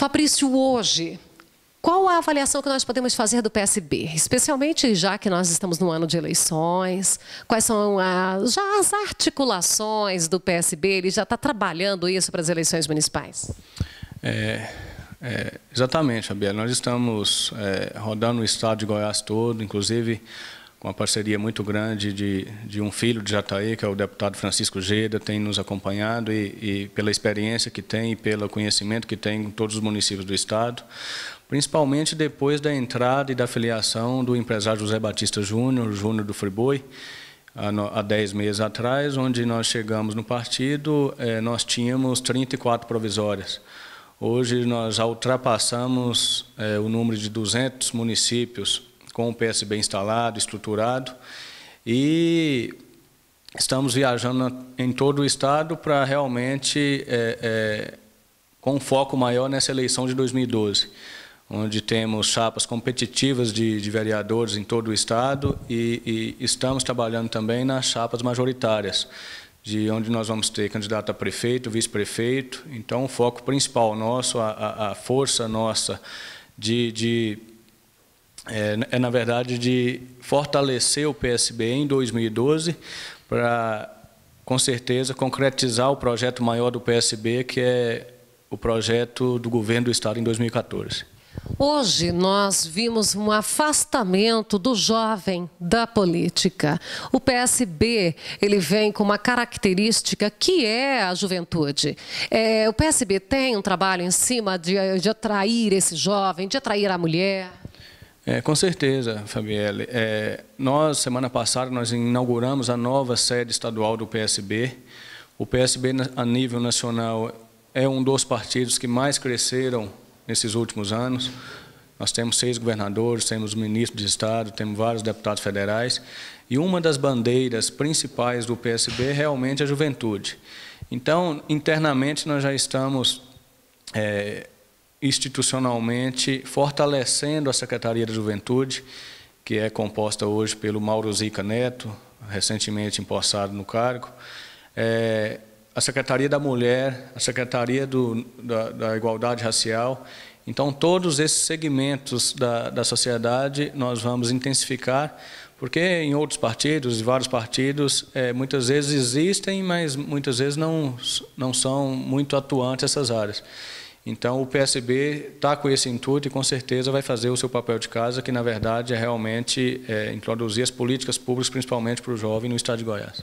Fabrício, hoje, qual a avaliação que nós podemos fazer do PSB? Especialmente já que nós estamos no ano de eleições, quais são as, já as articulações do PSB? Ele já está trabalhando isso para as eleições municipais? É, é, exatamente, Fabiana. Nós estamos é, rodando o estado de Goiás todo, inclusive com a parceria muito grande de, de um filho de Jataí, que é o deputado Francisco Geda, tem nos acompanhado e, e pela experiência que tem e pelo conhecimento que tem em todos os municípios do Estado, principalmente depois da entrada e da filiação do empresário José Batista Júnior, Júnior do Friboi, há 10 meses atrás, onde nós chegamos no partido, eh, nós tínhamos 34 provisórias. Hoje nós já ultrapassamos eh, o número de 200 municípios com o PS bem instalado, estruturado. E estamos viajando em todo o Estado para realmente, é, é, com foco maior nessa eleição de 2012, onde temos chapas competitivas de, de vereadores em todo o Estado e, e estamos trabalhando também nas chapas majoritárias, de onde nós vamos ter candidato a prefeito, vice-prefeito. Então, o foco principal nosso, a, a força nossa de, de é, é, na verdade, de fortalecer o PSB em 2012 para, com certeza, concretizar o projeto maior do PSB, que é o projeto do governo do Estado em 2014. Hoje nós vimos um afastamento do jovem da política. O PSB ele vem com uma característica que é a juventude. É, o PSB tem um trabalho em cima de, de atrair esse jovem, de atrair a mulher. É, com certeza, Fabielle. É, nós, semana passada, nós inauguramos a nova sede estadual do PSB. O PSB, a nível nacional, é um dos partidos que mais cresceram nesses últimos anos. Nós temos seis governadores, temos ministros de Estado, temos vários deputados federais. E uma das bandeiras principais do PSB é realmente a juventude. Então, internamente, nós já estamos é, institucionalmente fortalecendo a Secretaria da Juventude, que é composta hoje pelo Mauro Zica Neto, recentemente empossado no cargo, é, a Secretaria da Mulher, a Secretaria do, da, da, Igualdade Racial. Então, todos esses segmentos da, da sociedade nós vamos intensificar, porque em outros partidos, em vários partidos, é, muitas vezes existem, mas muitas vezes não, não são muito atuantes essas áreas. Então, o PSB está com esse intuito e, com certeza, vai fazer o seu papel de casa, que, na verdade, é realmente é, introduzir as políticas públicas, principalmente para o jovem, no estado de Goiás.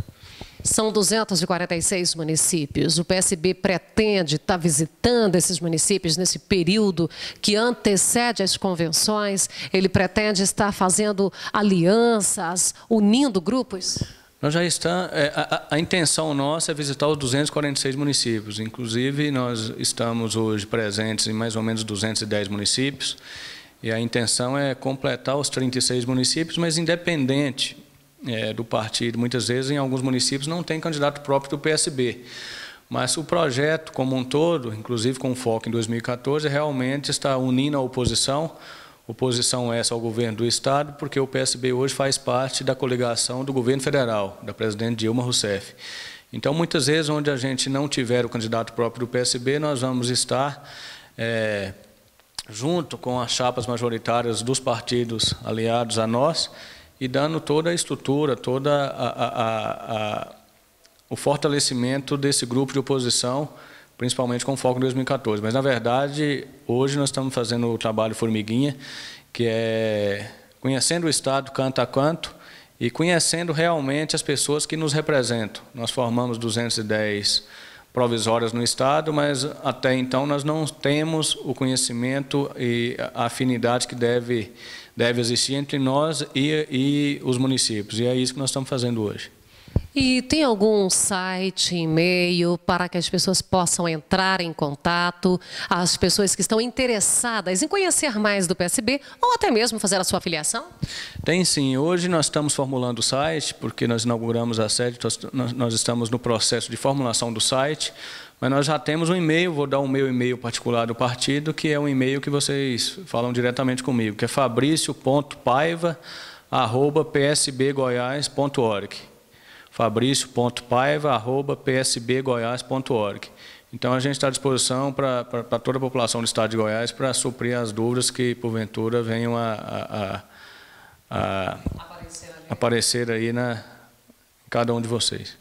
São 246 municípios. O PSB pretende estar tá visitando esses municípios nesse período que antecede as convenções? Ele pretende estar fazendo alianças, unindo grupos? Nós já está é, a, a, intenção nossa é visitar os 246 municípios. Inclusive, nós estamos hoje presentes em mais ou menos 210 municípios. E a intenção é completar os 36 municípios, mas independente é, do partido. Muitas vezes, em alguns municípios, não tem candidato próprio do PSB. Mas o projeto como um todo, inclusive com foco em 2014, realmente está unindo a oposição oposição é essa ao governo do Estado, porque o PSB hoje faz parte da coligação do governo federal, da presidente Dilma Rousseff. Então, muitas vezes, onde a gente não tiver o candidato próprio do PSB, nós vamos estar é, junto com as chapas majoritárias dos partidos aliados a nós e dando toda a estrutura, toda a, a, a, o fortalecimento desse grupo de oposição principalmente com foco em 2014. Mas, na verdade, hoje nós estamos fazendo o trabalho Formiguinha, que é conhecendo o Estado canto a canto e conhecendo realmente as pessoas que nos representam. Nós formamos 210 provisórias no Estado, mas até então nós não temos o conhecimento e a afinidade que deve, deve existir entre nós e, e os municípios. E é isso que nós estamos fazendo hoje. E tem algum site, e-mail para que as pessoas possam entrar em contato, as pessoas que estão interessadas em conhecer mais do PSB ou até mesmo fazer a sua filiação? Tem sim. Hoje nós estamos formulando o site, porque nós inauguramos a sede, nós estamos no processo de formulação do site. Mas nós já temos um e-mail, vou dar o um meu e-mail particular do partido, que é um e-mail que vocês falam diretamente comigo, que é Fabrício.Paiva@psbgoiás.org fabrício.paiva.psbgoiás.org. Então a gente está à disposição para, para, toda a população do estado de Goiás para suprir as dúvidas que porventura venham a, a, a, a aparecer, aparecer aí na cada um de vocês.